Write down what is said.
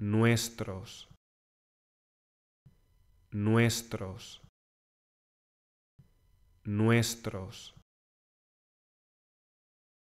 nuestros, nuestros, nuestros.